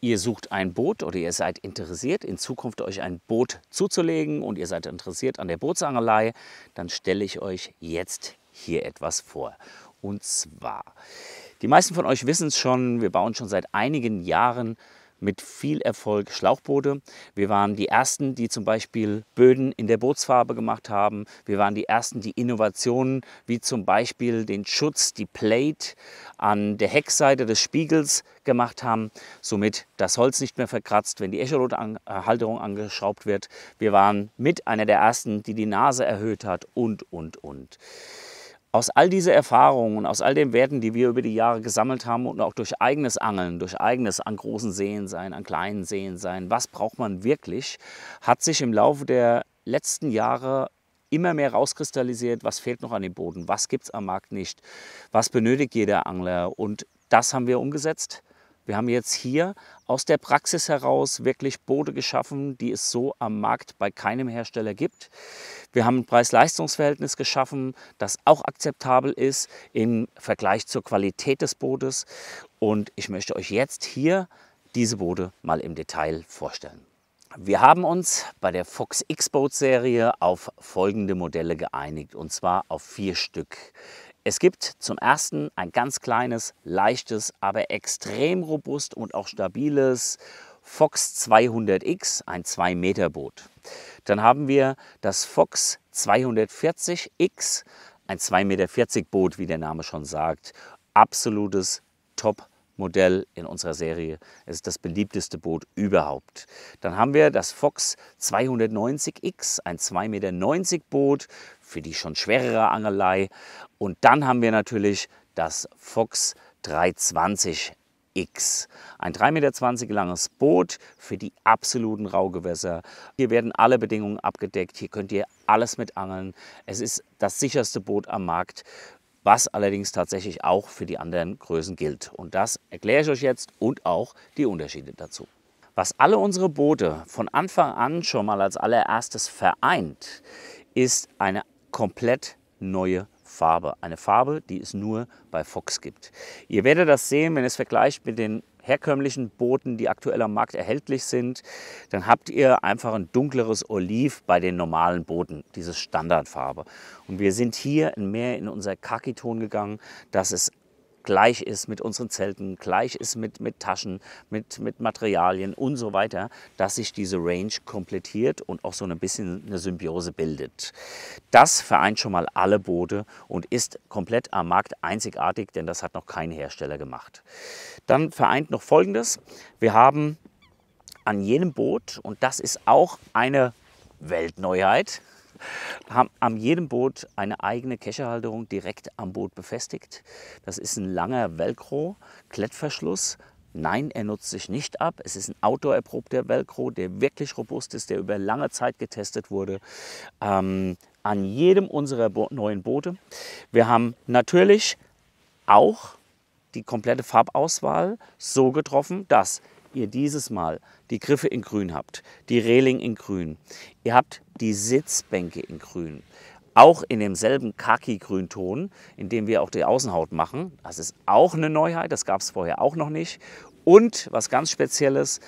ihr sucht ein Boot oder ihr seid interessiert, in Zukunft euch ein Boot zuzulegen und ihr seid interessiert an der Bootsangelei, dann stelle ich euch jetzt hier etwas vor. Und zwar, die meisten von euch wissen es schon, wir bauen schon seit einigen Jahren mit viel Erfolg Schlauchboote. Wir waren die Ersten, die zum Beispiel Böden in der Bootsfarbe gemacht haben. Wir waren die Ersten, die Innovationen wie zum Beispiel den Schutz, die Plate an der Heckseite des Spiegels gemacht haben, somit das Holz nicht mehr verkratzt, wenn die Echolot-Halterung angeschraubt wird. Wir waren mit einer der Ersten, die die Nase erhöht hat und, und, und aus all diese Erfahrungen, aus all den Werten, die wir über die Jahre gesammelt haben und auch durch eigenes Angeln, durch eigenes an großen Seen sein, an kleinen Seen sein, was braucht man wirklich, hat sich im Laufe der letzten Jahre immer mehr rauskristallisiert, was fehlt noch an dem Boden, was gibt es am Markt nicht, was benötigt jeder Angler. Und das haben wir umgesetzt. Wir haben jetzt hier aus der Praxis heraus wirklich Boote geschaffen, die es so am Markt bei keinem Hersteller gibt. Wir haben ein Preis-Leistungs-Verhältnis geschaffen, das auch akzeptabel ist im Vergleich zur Qualität des Bootes. Und ich möchte euch jetzt hier diese Boote mal im Detail vorstellen. Wir haben uns bei der Fox X-Boat-Serie auf folgende Modelle geeinigt, und zwar auf vier Stück. Es gibt zum ersten ein ganz kleines, leichtes, aber extrem robust und auch stabiles Fox 200X, ein 2-Meter-Boot. Dann haben wir das Fox 240X, ein 2,40 Meter Boot, wie der Name schon sagt. Absolutes Top. Modell in unserer Serie. Es ist das beliebteste Boot überhaupt. Dann haben wir das Fox 290X, ein 2,90 Meter Boot für die schon schwerere Angelei. Und dann haben wir natürlich das Fox 320 X. Ein 3,20 Meter langes Boot für die absoluten Raugewässer. Hier werden alle Bedingungen abgedeckt. Hier könnt ihr alles mit angeln. Es ist das sicherste Boot am Markt, was allerdings tatsächlich auch für die anderen Größen gilt. Und das erkläre ich euch jetzt und auch die Unterschiede dazu. Was alle unsere Boote von Anfang an schon mal als allererstes vereint, ist eine komplett neue Farbe. Eine Farbe, die es nur bei Fox gibt. Ihr werdet das sehen, wenn ihr es vergleicht mit den herkömmlichen Booten, die aktuell am Markt erhältlich sind, dann habt ihr einfach ein dunkleres Oliv bei den normalen Booten, diese Standardfarbe. Und wir sind hier mehr in unser Kakiton ton gegangen. Das ist gleich ist mit unseren Zelten, gleich ist mit, mit Taschen, mit, mit Materialien und so weiter, dass sich diese Range komplettiert und auch so ein bisschen eine Symbiose bildet. Das vereint schon mal alle Boote und ist komplett am Markt einzigartig, denn das hat noch kein Hersteller gemacht. Dann vereint noch Folgendes. Wir haben an jenem Boot, und das ist auch eine Weltneuheit, haben an jedem Boot eine eigene Kescherhalterung direkt am Boot befestigt. Das ist ein langer Velcro-Klettverschluss. Nein, er nutzt sich nicht ab. Es ist ein outdoor-erprobter Velcro, der wirklich robust ist, der über lange Zeit getestet wurde. Ähm, an jedem unserer Bo neuen Boote. Wir haben natürlich auch die komplette Farbauswahl so getroffen, dass ihr dieses Mal die Griffe in grün habt, die Reling in grün, ihr habt die Sitzbänke in grün, auch in demselben kaki grünton in dem wir auch die Außenhaut machen. Das ist auch eine Neuheit, das gab es vorher auch noch nicht. Und was ganz Spezielles,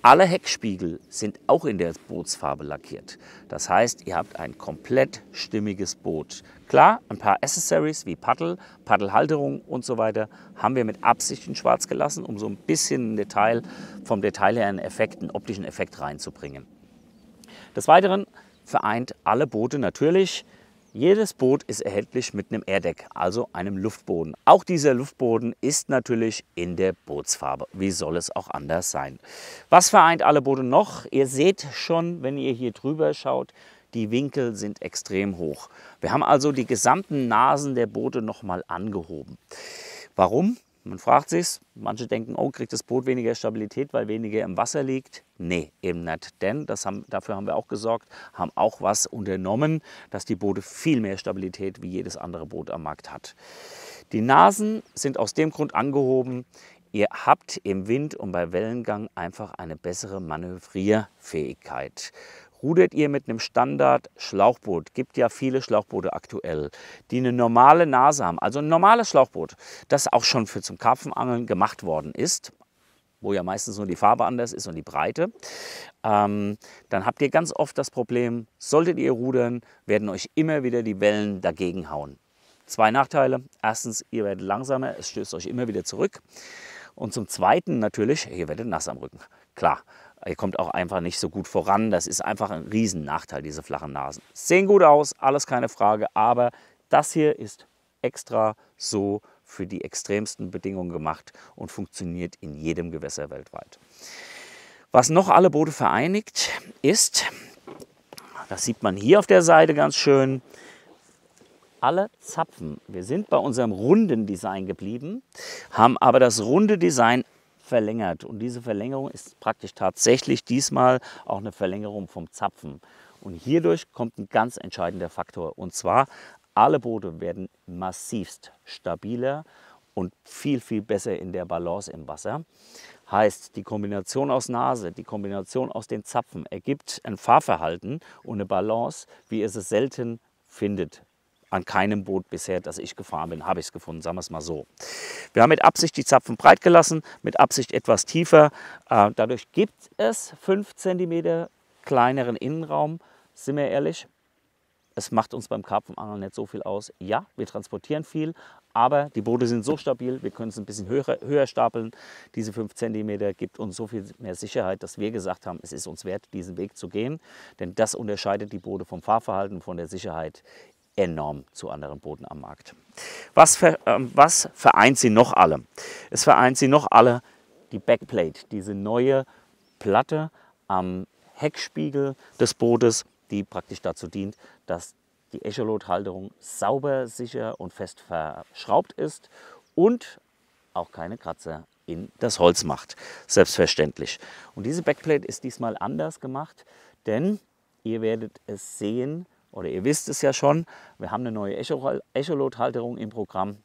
alle Heckspiegel sind auch in der Bootsfarbe lackiert. Das heißt, ihr habt ein komplett stimmiges Boot. Klar, ein paar Accessories wie Paddel, Paddelhalterung und so weiter haben wir mit Absicht in schwarz gelassen, um so ein bisschen Detail, vom Detail her einen Effekt, einen optischen Effekt reinzubringen. Des Weiteren vereint alle Boote natürlich jedes Boot ist erhältlich mit einem Airdeck, also einem Luftboden. Auch dieser Luftboden ist natürlich in der Bootsfarbe. Wie soll es auch anders sein? Was vereint alle Boote noch? Ihr seht schon, wenn ihr hier drüber schaut, die Winkel sind extrem hoch. Wir haben also die gesamten Nasen der Boote nochmal angehoben. Warum? Man fragt sich's. Manche denken, oh, kriegt das Boot weniger Stabilität, weil weniger im Wasser liegt? Nee, eben nicht. Denn das haben, dafür haben wir auch gesorgt, haben auch was unternommen, dass die Boote viel mehr Stabilität wie jedes andere Boot am Markt hat. Die Nasen sind aus dem Grund angehoben. Ihr habt im Wind und bei Wellengang einfach eine bessere Manövrierfähigkeit rudert ihr mit einem Standard-Schlauchboot. Gibt ja viele Schlauchboote aktuell, die eine normale Nase haben. Also ein normales Schlauchboot, das auch schon für zum Karpfenangeln gemacht worden ist, wo ja meistens nur die Farbe anders ist und die Breite, ähm, dann habt ihr ganz oft das Problem, solltet ihr rudern, werden euch immer wieder die Wellen dagegen hauen. Zwei Nachteile. Erstens, ihr werdet langsamer, es stößt euch immer wieder zurück. Und zum Zweiten natürlich, ihr werdet nass am Rücken. Klar, Ihr kommt auch einfach nicht so gut voran. Das ist einfach ein Riesennachteil, diese flachen Nasen. Sehen gut aus, alles keine Frage, aber das hier ist extra so für die extremsten Bedingungen gemacht und funktioniert in jedem Gewässer weltweit. Was noch alle Boote vereinigt ist, das sieht man hier auf der Seite ganz schön, alle Zapfen, wir sind bei unserem runden Design geblieben, haben aber das runde Design verlängert. Und diese Verlängerung ist praktisch tatsächlich diesmal auch eine Verlängerung vom Zapfen. Und hierdurch kommt ein ganz entscheidender Faktor. Und zwar, alle Boote werden massivst stabiler und viel, viel besser in der Balance im Wasser. Heißt, die Kombination aus Nase, die Kombination aus den Zapfen ergibt ein Fahrverhalten und eine Balance, wie ihr es selten findet an keinem Boot bisher, das ich gefahren bin, habe ich es gefunden, sagen wir es mal so. Wir haben mit Absicht die Zapfen breit gelassen, mit Absicht etwas tiefer. Äh, dadurch gibt es 5 cm kleineren Innenraum, sind wir ehrlich. Es macht uns beim Karpfenangeln nicht so viel aus. Ja, wir transportieren viel, aber die Boote sind so stabil, wir können es ein bisschen höher, höher stapeln. Diese 5 cm gibt uns so viel mehr Sicherheit, dass wir gesagt haben, es ist uns wert, diesen Weg zu gehen. Denn das unterscheidet die Boote vom Fahrverhalten, von der Sicherheit enorm zu anderen Booten am Markt. Was, ver, äh, was vereint sie noch alle? Es vereint sie noch alle die Backplate, diese neue Platte am Heckspiegel des Bootes, die praktisch dazu dient, dass die Echolot-Halterung sauber, sicher und fest verschraubt ist und auch keine Kratzer in das Holz macht, selbstverständlich. Und diese Backplate ist diesmal anders gemacht, denn ihr werdet es sehen, oder ihr wisst es ja schon, wir haben eine neue Echolot-Halterung im Programm,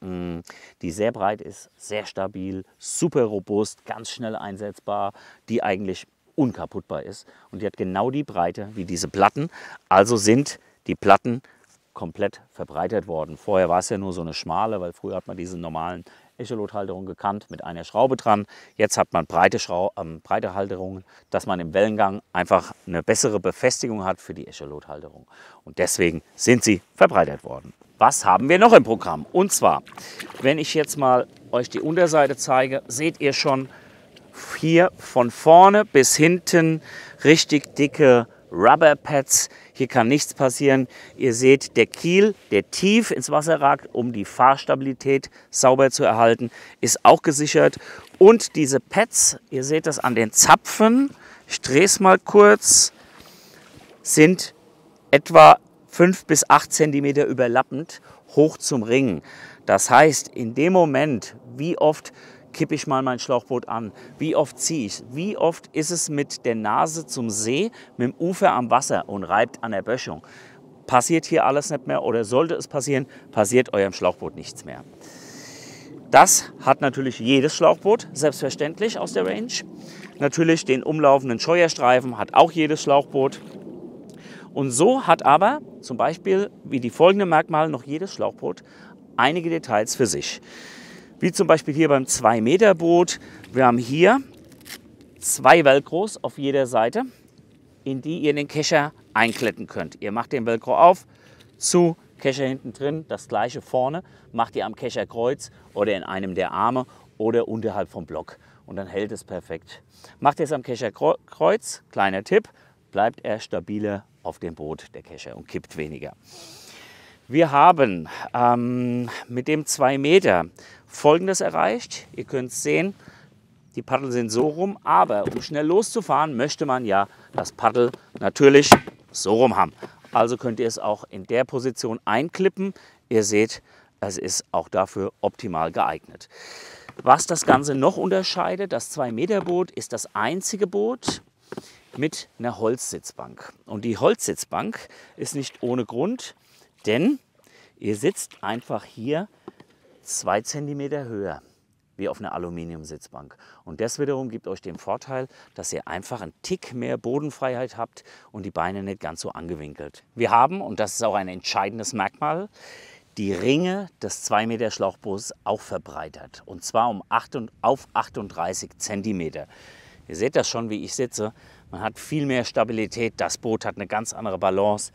mm, die sehr breit ist, sehr stabil, super robust, ganz schnell einsetzbar, die eigentlich unkaputtbar ist. Und die hat genau die Breite wie diese Platten. Also sind die Platten komplett verbreitert worden. Vorher war es ja nur so eine schmale, weil früher hat man diese normalen Echolothalterung gekannt mit einer Schraube dran. Jetzt hat man breite, Schrau ähm, breite Halterungen, dass man im Wellengang einfach eine bessere Befestigung hat für die Echolothalterung. Und deswegen sind sie verbreitert worden. Was haben wir noch im Programm? Und zwar, wenn ich jetzt mal euch die Unterseite zeige, seht ihr schon hier von vorne bis hinten richtig dicke Rubber Pads. Hier kann nichts passieren. Ihr seht, der Kiel, der tief ins Wasser ragt, um die Fahrstabilität sauber zu erhalten, ist auch gesichert. Und diese Pads, ihr seht das an den Zapfen, ich drehe es mal kurz, sind etwa 5 bis 8 cm überlappend hoch zum Ring. Das heißt, in dem Moment, wie oft kippe ich mal mein Schlauchboot an? Wie oft ziehe ich? Wie oft ist es mit der Nase zum See, mit dem Ufer am Wasser und reibt an der Böschung? Passiert hier alles nicht mehr oder sollte es passieren, passiert eurem Schlauchboot nichts mehr. Das hat natürlich jedes Schlauchboot, selbstverständlich aus der Range. Natürlich den umlaufenden Scheuerstreifen hat auch jedes Schlauchboot. Und so hat aber zum Beispiel, wie die folgenden Merkmale, noch jedes Schlauchboot einige Details für sich. Wie zum Beispiel hier beim 2-Meter-Boot. Wir haben hier zwei Velcros auf jeder Seite, in die ihr den Kescher einkletten könnt. Ihr macht den Velcro auf, zu, Kescher hinten drin, das gleiche vorne, macht ihr am Kescherkreuz oder in einem der Arme oder unterhalb vom Block und dann hält es perfekt. Macht ihr es am Kescherkreuz, kleiner Tipp, bleibt er stabiler auf dem Boot, der Kescher, und kippt weniger. Wir haben ähm, mit dem 2 Meter Folgendes erreicht. Ihr könnt sehen, die Paddel sind so rum, aber um schnell loszufahren, möchte man ja das Paddel natürlich so rum haben. Also könnt ihr es auch in der Position einklippen. Ihr seht, es ist auch dafür optimal geeignet. Was das Ganze noch unterscheidet, das 2-Meter-Boot ist das einzige Boot mit einer Holzsitzbank. Und die Holzsitzbank ist nicht ohne Grund denn ihr sitzt einfach hier zwei Zentimeter höher wie auf einer Aluminiumsitzbank. Und das wiederum gibt euch den Vorteil, dass ihr einfach einen Tick mehr Bodenfreiheit habt und die Beine nicht ganz so angewinkelt. Wir haben, und das ist auch ein entscheidendes Merkmal, die Ringe des 2 Meter Schlauchboots auch verbreitert. Und zwar um 8 und auf 38 Zentimeter. Ihr seht das schon, wie ich sitze. Man hat viel mehr Stabilität. Das Boot hat eine ganz andere Balance.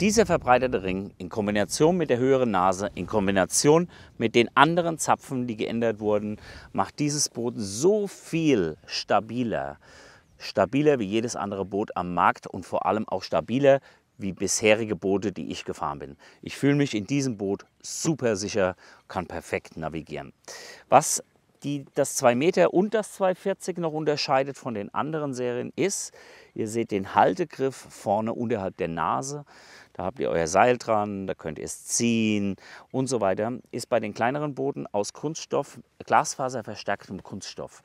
Dieser verbreiterte Ring in Kombination mit der höheren Nase, in Kombination mit den anderen Zapfen, die geändert wurden, macht dieses Boot so viel stabiler. Stabiler wie jedes andere Boot am Markt und vor allem auch stabiler wie bisherige Boote, die ich gefahren bin. Ich fühle mich in diesem Boot super sicher, kann perfekt navigieren. Was die, das 2 Meter und das 240 noch unterscheidet von den anderen Serien ist, Ihr seht den Haltegriff vorne unterhalb der Nase. Da habt ihr euer Seil dran, da könnt ihr es ziehen und so weiter. Ist bei den kleineren Booten aus Kunststoff, Glasfaser verstärktem Kunststoff.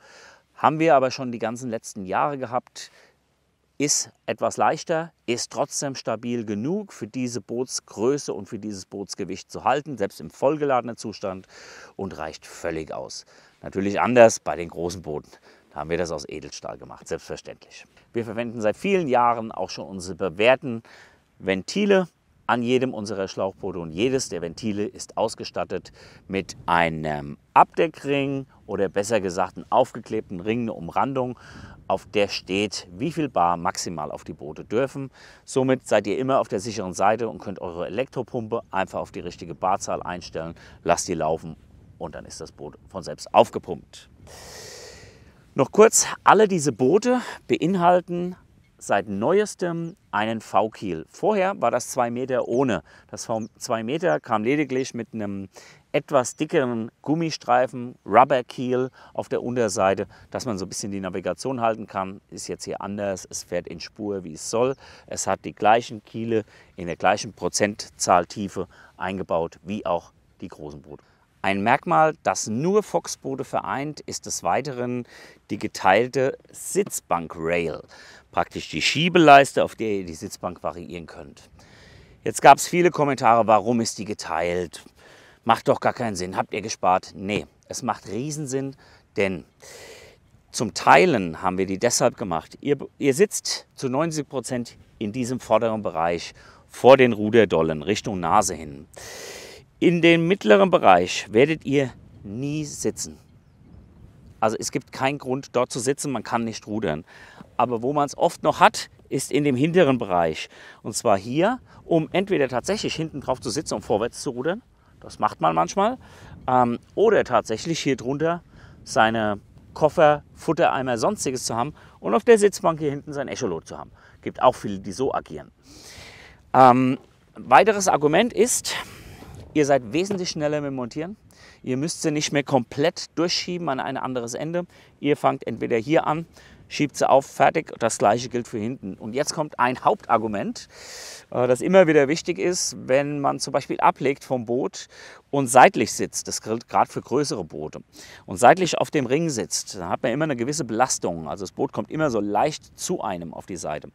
Haben wir aber schon die ganzen letzten Jahre gehabt. Ist etwas leichter, ist trotzdem stabil genug für diese Bootsgröße und für dieses Bootsgewicht zu halten, selbst im vollgeladenen Zustand und reicht völlig aus. Natürlich anders bei den großen Booten. Da haben wir das aus Edelstahl gemacht, selbstverständlich. Wir verwenden seit vielen Jahren auch schon unsere bewährten Ventile an jedem unserer Schlauchboote und jedes der Ventile ist ausgestattet mit einem Abdeckring oder besser gesagt einen aufgeklebten Ring, eine Umrandung, auf der steht, wie viel Bar maximal auf die Boote dürfen. Somit seid ihr immer auf der sicheren Seite und könnt eure Elektropumpe einfach auf die richtige Barzahl einstellen, lasst die laufen und dann ist das Boot von selbst aufgepumpt. Noch kurz, alle diese Boote beinhalten seit neuestem einen V-Kiel. Vorher war das 2 Meter ohne. Das 2 Meter kam lediglich mit einem etwas dickeren Gummistreifen, Rubber-Kiel auf der Unterseite, dass man so ein bisschen die Navigation halten kann. Ist jetzt hier anders, es fährt in Spur, wie es soll. Es hat die gleichen Kiele in der gleichen Prozentzahl Tiefe eingebaut, wie auch die großen Boote. Ein Merkmal, das nur Foxbode vereint, ist des Weiteren die geteilte Sitzbank-Rail. Praktisch die Schiebeleiste, auf der ihr die Sitzbank variieren könnt. Jetzt gab es viele Kommentare, warum ist die geteilt? Macht doch gar keinen Sinn. Habt ihr gespart? Nee, es macht Riesensinn, denn zum Teilen haben wir die deshalb gemacht. Ihr, ihr sitzt zu 90 Prozent in diesem vorderen Bereich vor den Ruderdollen Richtung Nase hin. In dem mittleren Bereich werdet ihr nie sitzen. Also es gibt keinen Grund, dort zu sitzen, man kann nicht rudern. Aber wo man es oft noch hat, ist in dem hinteren Bereich. Und zwar hier, um entweder tatsächlich hinten drauf zu sitzen, um vorwärts zu rudern. Das macht man manchmal. Ähm, oder tatsächlich hier drunter seine Koffer, Futtereimer, sonstiges zu haben und auf der Sitzbank hier hinten sein Echolot zu haben. Gibt auch viele, die so agieren. Ähm, weiteres Argument ist, Ihr seid wesentlich schneller mit dem Montieren. Ihr müsst sie nicht mehr komplett durchschieben an ein anderes Ende. Ihr fangt entweder hier an, schiebt sie auf, fertig. Das gleiche gilt für hinten. Und jetzt kommt ein Hauptargument, äh, das immer wieder wichtig ist, wenn man zum Beispiel ablegt vom Boot und seitlich sitzt. Das gilt gerade für größere Boote. Und seitlich auf dem Ring sitzt, dann hat man immer eine gewisse Belastung. Also das Boot kommt immer so leicht zu einem auf die Seite.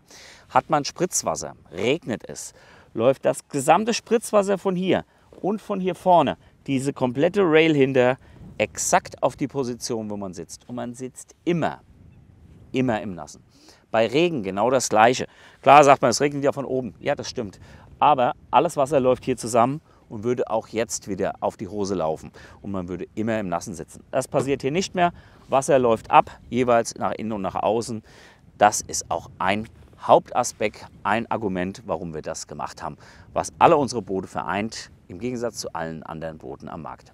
Hat man Spritzwasser, regnet es, läuft das gesamte Spritzwasser von hier und von hier vorne diese komplette Rail hinter exakt auf die Position, wo man sitzt. Und man sitzt immer, immer im Nassen. Bei Regen genau das Gleiche. Klar sagt man, es regnet ja von oben. Ja, das stimmt. Aber alles Wasser läuft hier zusammen und würde auch jetzt wieder auf die Hose laufen. Und man würde immer im Nassen sitzen. Das passiert hier nicht mehr. Wasser läuft ab, jeweils nach innen und nach außen. Das ist auch ein Hauptaspekt, ein Argument, warum wir das gemacht haben. Was alle unsere Boote vereint, im Gegensatz zu allen anderen Booten am Markt.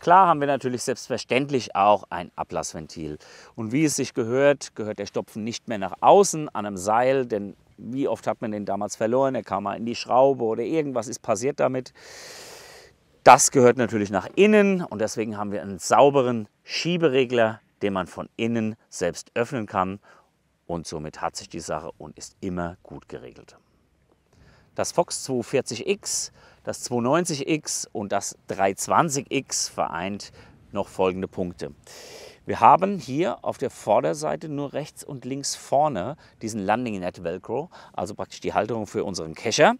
Klar haben wir natürlich selbstverständlich auch ein Ablassventil. Und wie es sich gehört, gehört der Stopfen nicht mehr nach außen an einem Seil, denn wie oft hat man den damals verloren? Er kam mal in die Schraube oder irgendwas ist passiert damit. Das gehört natürlich nach innen und deswegen haben wir einen sauberen Schieberegler, den man von innen selbst öffnen kann. Und somit hat sich die Sache und ist immer gut geregelt das Fox 240X, das 290X und das 320X vereint noch folgende Punkte. Wir haben hier auf der Vorderseite nur rechts und links vorne diesen Landing Net Velcro, also praktisch die Halterung für unseren Kescher.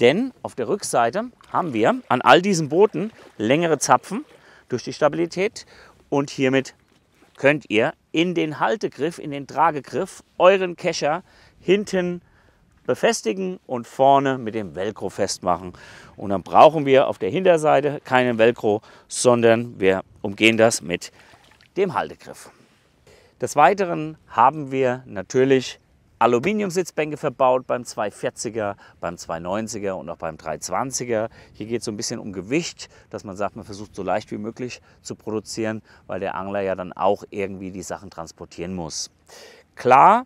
Denn auf der Rückseite haben wir an all diesen Booten längere Zapfen durch die Stabilität und hiermit könnt ihr in den Haltegriff, in den Tragegriff euren Kescher hinten befestigen und vorne mit dem Velcro festmachen. Und dann brauchen wir auf der Hinterseite keinen Velcro, sondern wir umgehen das mit dem Haltegriff. Des Weiteren haben wir natürlich Aluminiumsitzbänke verbaut beim 240er, beim 290er und auch beim 320er. Hier geht es so ein bisschen um Gewicht, dass man sagt, man versucht so leicht wie möglich zu produzieren, weil der Angler ja dann auch irgendwie die Sachen transportieren muss. Klar,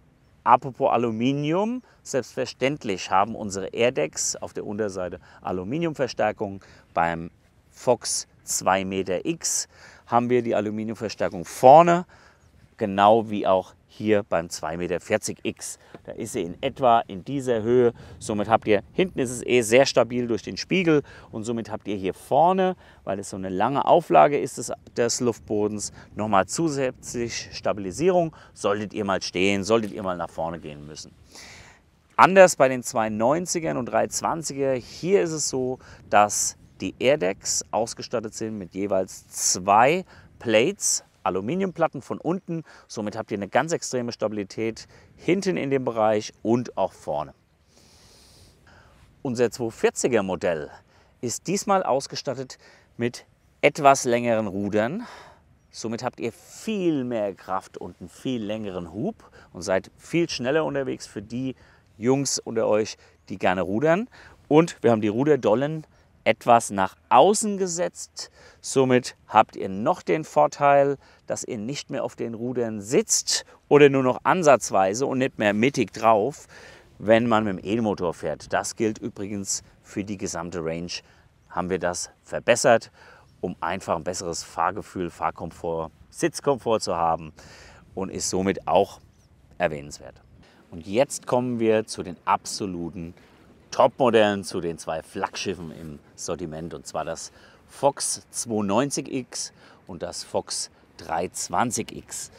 Apropos Aluminium, selbstverständlich haben unsere Airdecks auf der Unterseite Aluminiumverstärkung. Beim Fox 2 Meter X haben wir die Aluminiumverstärkung vorne, genau wie auch hier beim 2,40x. Da ist sie in etwa in dieser Höhe. Somit habt ihr, hinten ist es eh sehr stabil durch den Spiegel und somit habt ihr hier vorne, weil es so eine lange Auflage ist des, des Luftbodens, nochmal zusätzlich Stabilisierung, solltet ihr mal stehen, solltet ihr mal nach vorne gehen müssen. Anders bei den 290ern und 320er, hier ist es so, dass die Airdecks ausgestattet sind mit jeweils zwei Plates, Aluminiumplatten von unten. Somit habt ihr eine ganz extreme Stabilität hinten in dem Bereich und auch vorne. Unser 240er Modell ist diesmal ausgestattet mit etwas längeren Rudern. Somit habt ihr viel mehr Kraft und einen viel längeren Hub und seid viel schneller unterwegs für die Jungs unter euch, die gerne rudern. Und wir haben die Ruderdollen etwas nach außen gesetzt. Somit habt ihr noch den Vorteil, dass ihr nicht mehr auf den Rudern sitzt oder nur noch ansatzweise und nicht mehr mittig drauf, wenn man mit dem E-Motor fährt. Das gilt übrigens für die gesamte Range. Haben wir das verbessert, um einfach ein besseres Fahrgefühl, Fahrkomfort, Sitzkomfort zu haben und ist somit auch erwähnenswert. Und jetzt kommen wir zu den absoluten Topmodellen zu den zwei Flaggschiffen im Sortiment und zwar das Fox 290X und das Fox 320X.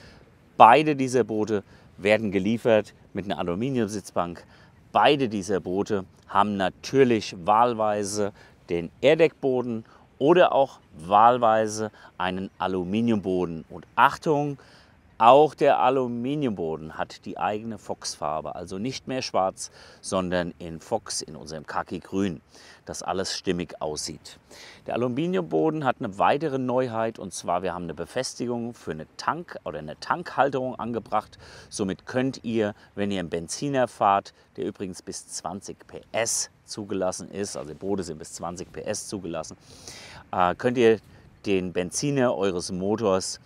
Beide dieser Boote werden geliefert mit einer Aluminiumsitzbank. Beide dieser Boote haben natürlich wahlweise den Erdeckboden oder auch wahlweise einen Aluminiumboden. Und Achtung, auch der Aluminiumboden hat die eigene Foxfarbe, also nicht mehr schwarz, sondern in Fox, in unserem Kaki-Grün, dass alles stimmig aussieht. Der Aluminiumboden hat eine weitere Neuheit und zwar wir haben eine Befestigung für eine Tank- oder eine Tankhalterung angebracht. Somit könnt ihr, wenn ihr einen Benziner fahrt, der übrigens bis 20 PS zugelassen ist, also Boote sind bis 20 PS zugelassen, äh, könnt ihr den Benziner eures Motors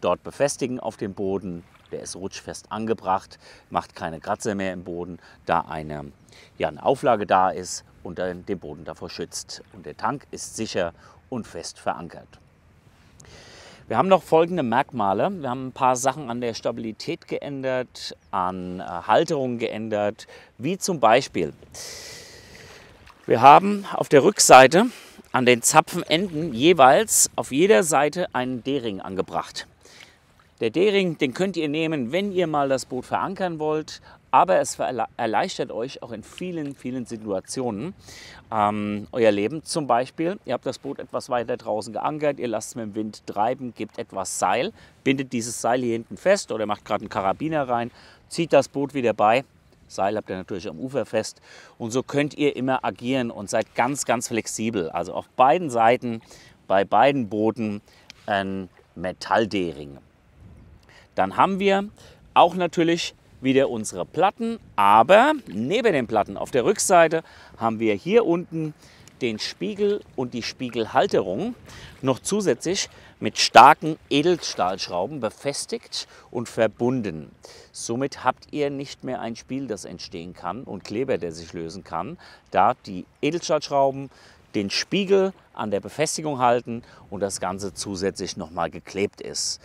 dort befestigen auf dem Boden. Der ist rutschfest angebracht, macht keine Kratzer mehr im Boden, da eine, ja, eine Auflage da ist und den Boden davor schützt. Und der Tank ist sicher und fest verankert. Wir haben noch folgende Merkmale. Wir haben ein paar Sachen an der Stabilität geändert, an äh, Halterungen geändert, wie zum Beispiel, wir haben auf der Rückseite an den Zapfenenden jeweils auf jeder Seite einen D-Ring angebracht. Der D-Ring, den könnt ihr nehmen, wenn ihr mal das Boot verankern wollt, aber es erleichtert euch auch in vielen, vielen Situationen ähm, euer Leben. Zum Beispiel, ihr habt das Boot etwas weiter draußen geankert, ihr lasst es mit dem Wind treiben, gebt etwas Seil, bindet dieses Seil hier hinten fest oder macht gerade einen Karabiner rein, zieht das Boot wieder bei. Seil habt ihr natürlich am Ufer fest und so könnt ihr immer agieren und seid ganz, ganz flexibel. Also auf beiden Seiten, bei beiden Booten ein Metall-D-Ring. Dann haben wir auch natürlich wieder unsere Platten, aber neben den Platten auf der Rückseite haben wir hier unten den Spiegel und die Spiegelhalterung noch zusätzlich mit starken Edelstahlschrauben befestigt und verbunden. Somit habt ihr nicht mehr ein Spiel, das entstehen kann und Kleber, der sich lösen kann, da die Edelstahlschrauben den Spiegel an der Befestigung halten und das Ganze zusätzlich nochmal geklebt ist.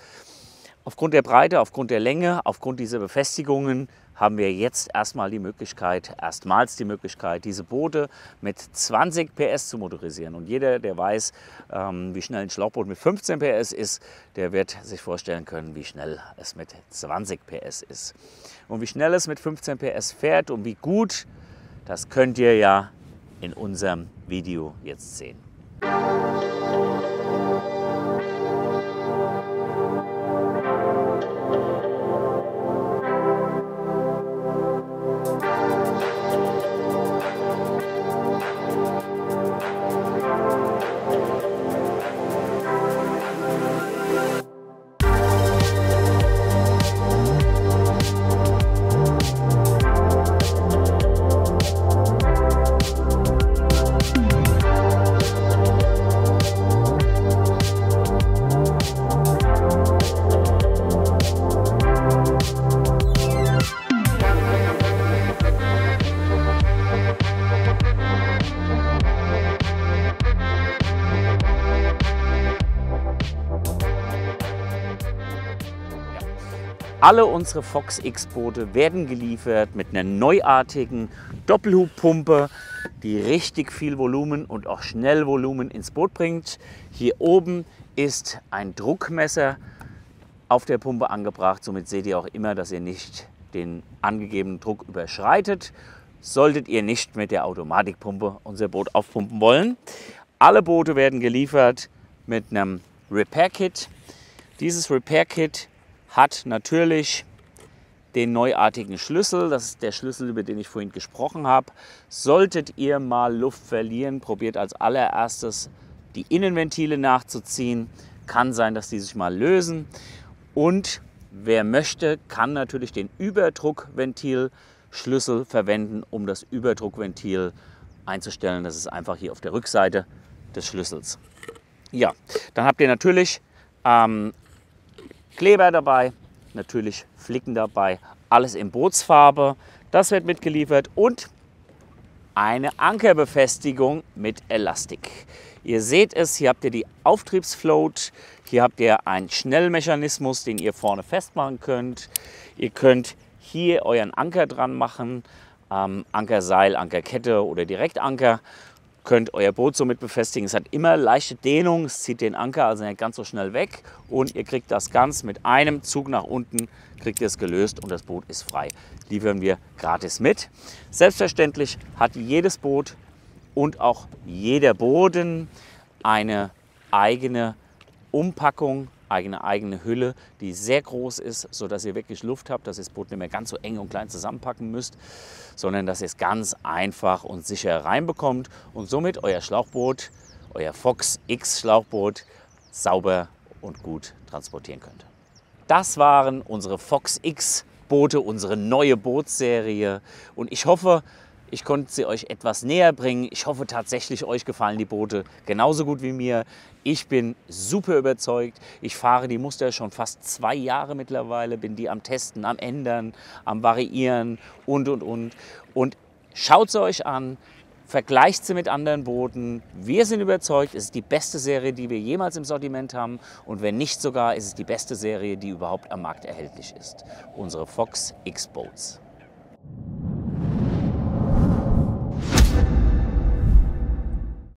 Aufgrund der Breite, aufgrund der Länge, aufgrund dieser Befestigungen haben wir jetzt erstmal die Möglichkeit, erstmals die Möglichkeit, diese Boote mit 20 PS zu motorisieren. Und jeder, der weiß, ähm, wie schnell ein Schlauchboot mit 15 PS ist, der wird sich vorstellen können, wie schnell es mit 20 PS ist. Und wie schnell es mit 15 PS fährt und wie gut, das könnt ihr ja in unserem Video jetzt sehen. Alle unsere Fox X-Boote werden geliefert mit einer neuartigen Doppelhubpumpe, die richtig viel Volumen und auch schnell Volumen ins Boot bringt. Hier oben ist ein Druckmesser auf der Pumpe angebracht. Somit seht ihr auch immer, dass ihr nicht den angegebenen Druck überschreitet. Solltet ihr nicht mit der Automatikpumpe unser Boot aufpumpen wollen. Alle Boote werden geliefert mit einem Repair Kit. Dieses Repair Kit hat natürlich den neuartigen Schlüssel. Das ist der Schlüssel, über den ich vorhin gesprochen habe. Solltet ihr mal Luft verlieren, probiert als allererstes die Innenventile nachzuziehen. Kann sein, dass die sich mal lösen. Und wer möchte, kann natürlich den Überdruckventilschlüssel verwenden, um das Überdruckventil einzustellen. Das ist einfach hier auf der Rückseite des Schlüssels. Ja, dann habt ihr natürlich ähm, Kleber dabei, natürlich Flicken dabei, alles in Bootsfarbe. Das wird mitgeliefert und eine Ankerbefestigung mit Elastik. Ihr seht es, hier habt ihr die Auftriebsfloat, hier habt ihr einen Schnellmechanismus, den ihr vorne festmachen könnt. Ihr könnt hier euren Anker dran machen, ähm, Ankerseil, Ankerkette oder Direktanker könnt euer Boot somit befestigen. Es hat immer leichte Dehnung, es zieht den Anker also nicht ganz so schnell weg und ihr kriegt das ganz mit einem Zug nach unten, kriegt ihr es gelöst und das Boot ist frei. Liefern wir gratis mit. Selbstverständlich hat jedes Boot und auch jeder Boden eine eigene Umpackung eine eigene Hülle, die sehr groß ist, sodass ihr wirklich Luft habt, dass ihr das Boot nicht mehr ganz so eng und klein zusammenpacken müsst, sondern dass ihr es ganz einfach und sicher reinbekommt und somit euer Schlauchboot, euer Fox X Schlauchboot sauber und gut transportieren könnt. Das waren unsere Fox X Boote, unsere neue Bootsserie und ich hoffe, ich konnte sie euch etwas näher bringen. Ich hoffe tatsächlich, euch gefallen die Boote genauso gut wie mir. Ich bin super überzeugt. Ich fahre die Muster schon fast zwei Jahre mittlerweile, bin die am Testen, am Ändern, am Variieren und, und, und. Und schaut sie euch an, vergleicht sie mit anderen Booten. Wir sind überzeugt, es ist die beste Serie, die wir jemals im Sortiment haben. Und wenn nicht sogar, ist es die beste Serie, die überhaupt am Markt erhältlich ist. Unsere Fox X-Boats.